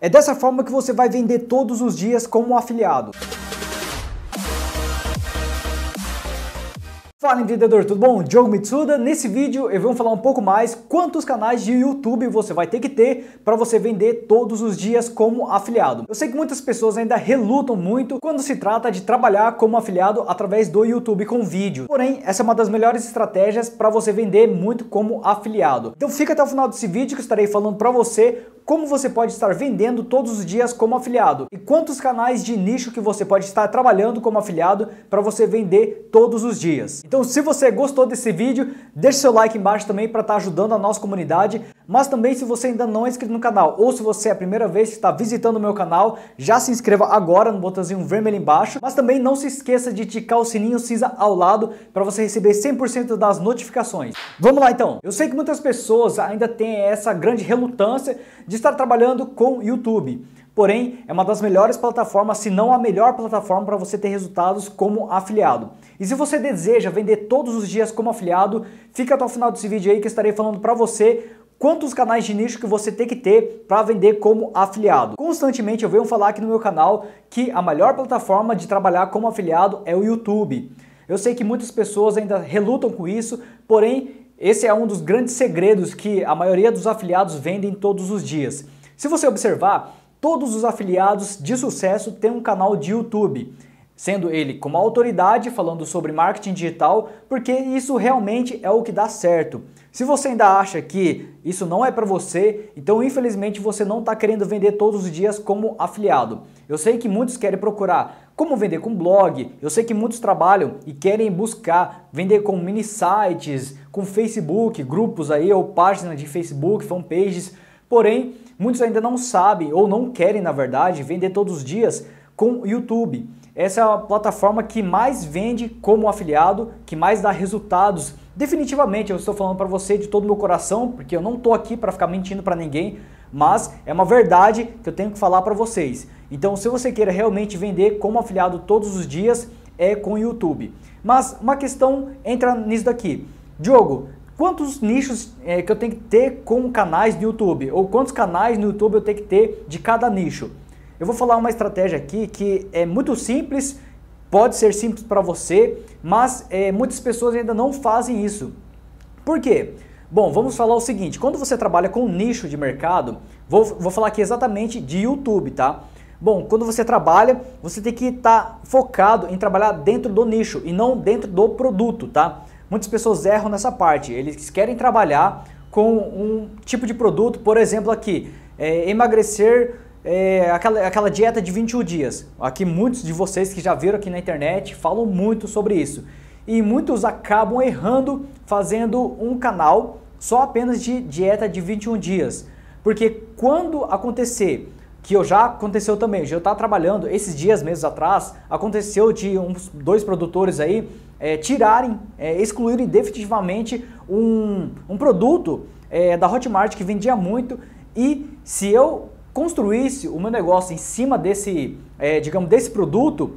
É dessa forma que você vai vender todos os dias como afiliado. Fala empreendedor, tudo bom? Diogo Mitsuda. Nesse vídeo eu vou falar um pouco mais quantos canais de YouTube você vai ter que ter para você vender todos os dias como afiliado. Eu sei que muitas pessoas ainda relutam muito quando se trata de trabalhar como afiliado através do YouTube com vídeo. Porém, essa é uma das melhores estratégias para você vender muito como afiliado. Então fica até o final desse vídeo que eu estarei falando para você como você pode estar vendendo todos os dias como afiliado e quantos canais de nicho que você pode estar trabalhando como afiliado para você vender todos os dias. Então, se você gostou desse vídeo, deixe seu like embaixo também para estar tá ajudando a nossa comunidade mas também se você ainda não é inscrito no canal ou se você é a primeira vez que está visitando o meu canal, já se inscreva agora no botãozinho vermelho embaixo. Mas também não se esqueça de ticar o sininho cinza ao lado para você receber 100% das notificações. Vamos lá então. Eu sei que muitas pessoas ainda têm essa grande relutância de estar trabalhando com YouTube. Porém, é uma das melhores plataformas, se não a melhor plataforma para você ter resultados como afiliado. E se você deseja vender todos os dias como afiliado, fica até o final desse vídeo aí que estarei falando para você quantos canais de nicho que você tem que ter para vender como afiliado. Constantemente eu venho falar aqui no meu canal que a melhor plataforma de trabalhar como afiliado é o YouTube. Eu sei que muitas pessoas ainda relutam com isso, porém esse é um dos grandes segredos que a maioria dos afiliados vendem todos os dias. Se você observar, todos os afiliados de sucesso têm um canal de YouTube sendo ele como autoridade falando sobre marketing digital, porque isso realmente é o que dá certo. Se você ainda acha que isso não é para você, então infelizmente você não está querendo vender todos os dias como afiliado. Eu sei que muitos querem procurar como vender com blog, eu sei que muitos trabalham e querem buscar vender com mini sites, com Facebook, grupos aí ou página de Facebook, fanpages. Porém, muitos ainda não sabem ou não querem, na verdade, vender todos os dias com YouTube. Essa é a plataforma que mais vende como afiliado, que mais dá resultados. Definitivamente, eu estou falando para você de todo o meu coração, porque eu não estou aqui para ficar mentindo para ninguém, mas é uma verdade que eu tenho que falar para vocês. Então, se você queira realmente vender como afiliado todos os dias, é com o YouTube. Mas uma questão entra nisso daqui. Diogo, quantos nichos é, que eu tenho que ter com canais no YouTube? Ou quantos canais no YouTube eu tenho que ter de cada nicho? Eu vou falar uma estratégia aqui que é muito simples, pode ser simples para você, mas é, muitas pessoas ainda não fazem isso. Por quê? Bom, vamos falar o seguinte: quando você trabalha com nicho de mercado, vou, vou falar aqui exatamente de YouTube, tá? Bom, quando você trabalha, você tem que estar tá focado em trabalhar dentro do nicho e não dentro do produto, tá? Muitas pessoas erram nessa parte. Eles querem trabalhar com um tipo de produto, por exemplo, aqui, é, emagrecer é, aquela, aquela dieta de 21 dias. Aqui muitos de vocês que já viram aqui na internet falam muito sobre isso. E muitos acabam errando fazendo um canal só apenas de dieta de 21 dias. Porque quando acontecer, que eu já aconteceu também, eu estava tá trabalhando esses dias, meses atrás, aconteceu de uns dois produtores aí é, tirarem, é, excluírem definitivamente um, um produto é, da Hotmart que vendia muito e se eu construísse o meu negócio em cima desse, é, digamos, desse produto,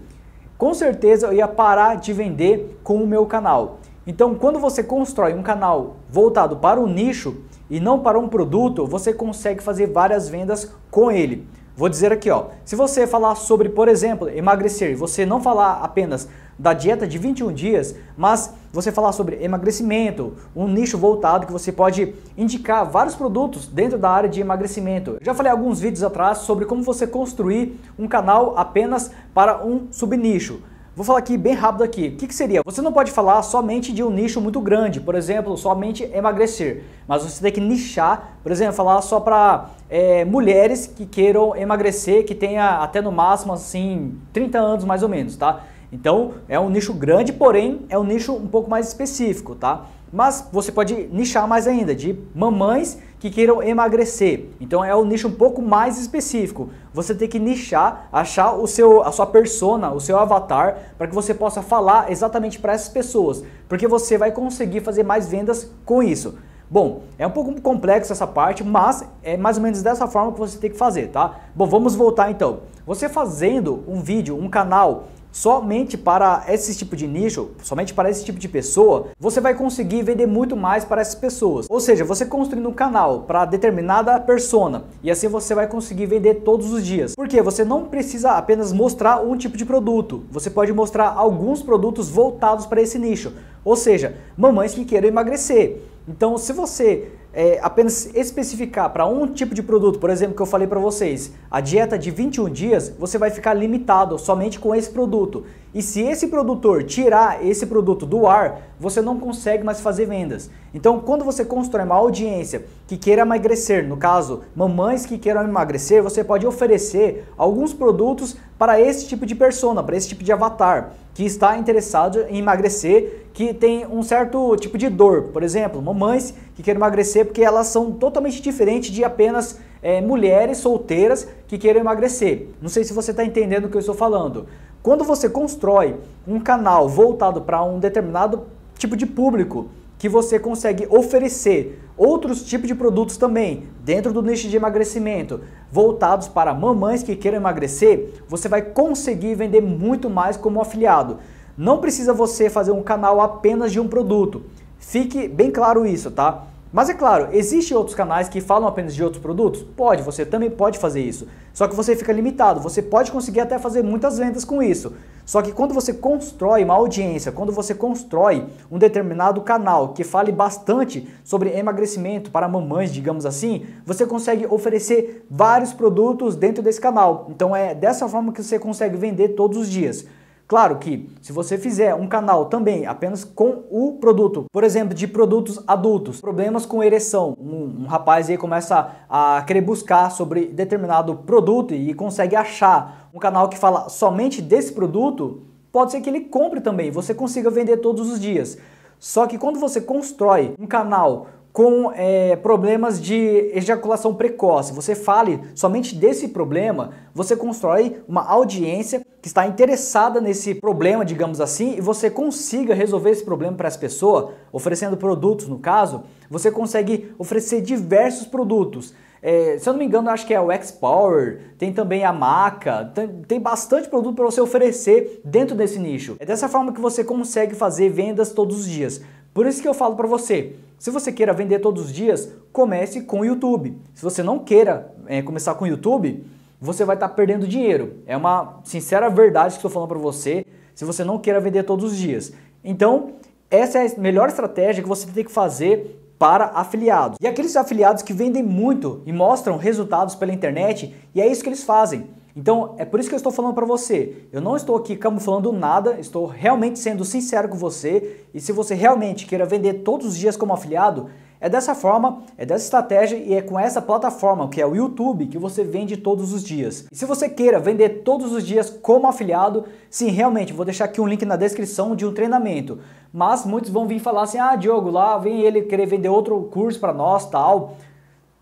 com certeza eu ia parar de vender com o meu canal. Então, quando você constrói um canal voltado para o um nicho e não para um produto, você consegue fazer várias vendas com ele. Vou dizer aqui, ó, se você falar sobre, por exemplo, emagrecer, você não falar apenas da dieta de 21 dias, mas você falar sobre emagrecimento, um nicho voltado que você pode indicar vários produtos dentro da área de emagrecimento. Já falei alguns vídeos atrás sobre como você construir um canal apenas para um subnicho. Vou falar aqui bem rápido aqui. O que, que, seria? Você não pode falar somente de um nicho muito grande, por exemplo, somente emagrecer. Mas você tem que nichar, por exemplo, falar só para é, mulheres que queiram emagrecer, que tenha até no máximo assim 30 anos mais ou menos, tá? Então é um nicho grande, porém é um nicho um pouco mais específico, tá? Mas você pode nichar mais ainda, de mamães que queiram emagrecer. Então é um nicho um pouco mais específico. Você tem que nichar, achar o seu, a sua persona, o seu avatar, para que você possa falar exatamente para essas pessoas, porque você vai conseguir fazer mais vendas com isso. Bom, é um pouco complexo essa parte, mas é mais ou menos dessa forma que você tem que fazer, tá? Bom, vamos voltar então. Você fazendo um vídeo, um canal Somente para esse tipo de nicho, somente para esse tipo de pessoa, você vai conseguir vender muito mais para essas pessoas. Ou seja, você construindo um canal para determinada persona e assim você vai conseguir vender todos os dias. Porque você não precisa apenas mostrar um tipo de produto, você pode mostrar alguns produtos voltados para esse nicho. Ou seja, mamães que queiram emagrecer. Então, se você é, apenas especificar para um tipo de produto, por exemplo, que eu falei para vocês, a dieta de 21 dias, você vai ficar limitado somente com esse produto. E se esse produtor tirar esse produto do ar, você não consegue mais fazer vendas. Então, quando você constrói uma audiência que queira emagrecer, no caso, mamães que queiram emagrecer, você pode oferecer alguns produtos para esse tipo de persona, para esse tipo de avatar que está interessado em emagrecer que tem um certo tipo de dor. Por exemplo, mamães que querem emagrecer porque elas são totalmente diferentes de apenas é, mulheres solteiras que querem emagrecer. Não sei se você está entendendo o que eu estou falando. Quando você constrói um canal voltado para um determinado tipo de público, que você consegue oferecer outros tipos de produtos também dentro do nicho de emagrecimento, voltados para mamães que queiram emagrecer, você vai conseguir vender muito mais como afiliado. Não precisa você fazer um canal apenas de um produto. Fique bem claro isso, tá? Mas é claro, existem outros canais que falam apenas de outros produtos? Pode, você também pode fazer isso. Só que você fica limitado, você pode conseguir até fazer muitas vendas com isso. Só que quando você constrói uma audiência, quando você constrói um determinado canal que fale bastante sobre emagrecimento para mamães, digamos assim, você consegue oferecer vários produtos dentro desse canal. Então é dessa forma que você consegue vender todos os dias. Claro que se você fizer um canal também apenas com o produto, por exemplo, de produtos adultos, problemas com ereção, um, um rapaz aí começa a querer buscar sobre determinado produto e consegue achar um canal que fala somente desse produto, pode ser que ele compre também, você consiga vender todos os dias. Só que quando você constrói um canal com é, problemas de ejaculação precoce, você fale somente desse problema, você constrói uma audiência que está interessada nesse problema, digamos assim, e você consiga resolver esse problema para as pessoas, oferecendo produtos no caso, você consegue oferecer diversos produtos. É, se eu não me engano, acho que é o X-Power, tem também a Maca, tem, tem bastante produto para você oferecer dentro desse nicho. É dessa forma que você consegue fazer vendas todos os dias. Por isso que eu falo para você, se você queira vender todos os dias, comece com o YouTube. Se você não queira é, começar com o YouTube, você vai estar tá perdendo dinheiro. É uma sincera verdade que estou falando para você, se você não queira vender todos os dias. Então, essa é a melhor estratégia que você tem que fazer para afiliados. E aqueles afiliados que vendem muito e mostram resultados pela internet, e é isso que eles fazem. Então, é por isso que eu estou falando para você. Eu não estou aqui camuflando nada, estou realmente sendo sincero com você. E se você realmente queira vender todos os dias como afiliado, é dessa forma, é dessa estratégia e é com essa plataforma, que é o YouTube, que você vende todos os dias. E se você queira vender todos os dias como afiliado, sim, realmente, vou deixar aqui um link na descrição de um treinamento. Mas muitos vão vir falar assim: "Ah, Diogo, lá vem ele querer vender outro curso para nós, tal".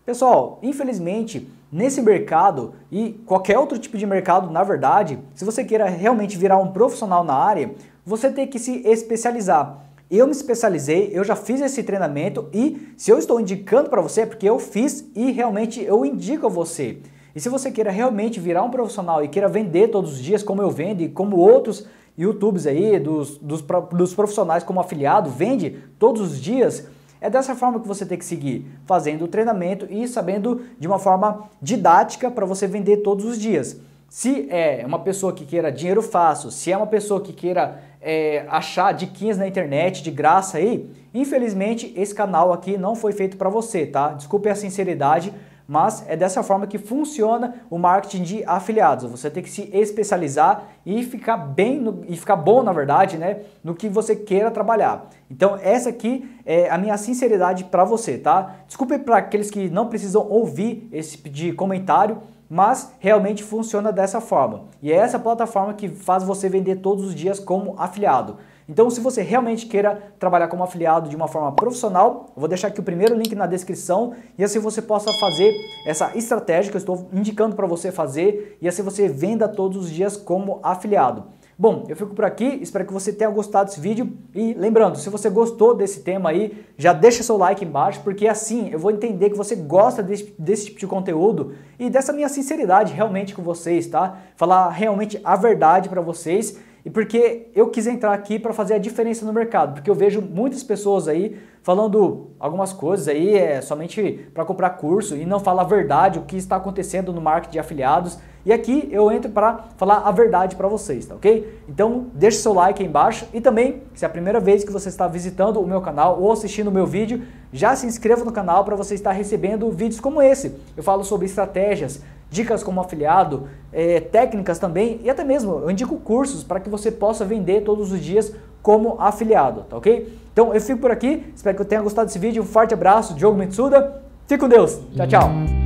Pessoal, infelizmente, Nesse mercado e qualquer outro tipo de mercado, na verdade, se você queira realmente virar um profissional na área, você tem que se especializar. Eu me especializei, eu já fiz esse treinamento e se eu estou indicando para você é porque eu fiz e realmente eu indico a você. E se você queira realmente virar um profissional e queira vender todos os dias como eu vendo e como outros YouTubes aí, dos, dos, dos profissionais como afiliado, vende todos os dias, é dessa forma que você tem que seguir, fazendo o treinamento e sabendo de uma forma didática para você vender todos os dias. Se é uma pessoa que queira dinheiro fácil, se é uma pessoa que queira é, achar diquinhas na internet de graça aí, infelizmente esse canal aqui não foi feito para você, tá? Desculpe a sinceridade, mas é dessa forma que funciona o marketing de afiliados. Você tem que se especializar e ficar bem no, e ficar bom, na verdade, né, no que você queira trabalhar. Então essa aqui é a minha sinceridade para você, tá? Desculpe para aqueles que não precisam ouvir esse tipo de comentário, mas realmente funciona dessa forma. E é essa plataforma que faz você vender todos os dias como afiliado. Então, se você realmente queira trabalhar como afiliado de uma forma profissional, eu vou deixar aqui o primeiro link na descrição e assim você possa fazer essa estratégia que eu estou indicando para você fazer e assim você venda todos os dias como afiliado. Bom, eu fico por aqui, espero que você tenha gostado desse vídeo e lembrando, se você gostou desse tema aí, já deixa seu like embaixo, porque assim eu vou entender que você gosta desse, desse tipo de conteúdo e dessa minha sinceridade realmente com vocês, tá? Falar realmente a verdade para vocês e porque eu quis entrar aqui para fazer a diferença no mercado, porque eu vejo muitas pessoas aí falando algumas coisas aí é somente para comprar curso e não fala a verdade o que está acontecendo no marketing de afiliados. E aqui eu entro para falar a verdade para vocês, tá ok? Então deixe seu like aí embaixo e também, se é a primeira vez que você está visitando o meu canal ou assistindo o meu vídeo, já se inscreva no canal para você estar recebendo vídeos como esse. Eu falo sobre estratégias, dicas como afiliado, é, técnicas também e até mesmo eu indico cursos para que você possa vender todos os dias como afiliado, tá ok? Então eu fico por aqui, espero que eu tenha gostado desse vídeo, um forte abraço, Diogo Mitsuda, fique com Deus, tchau, tchau!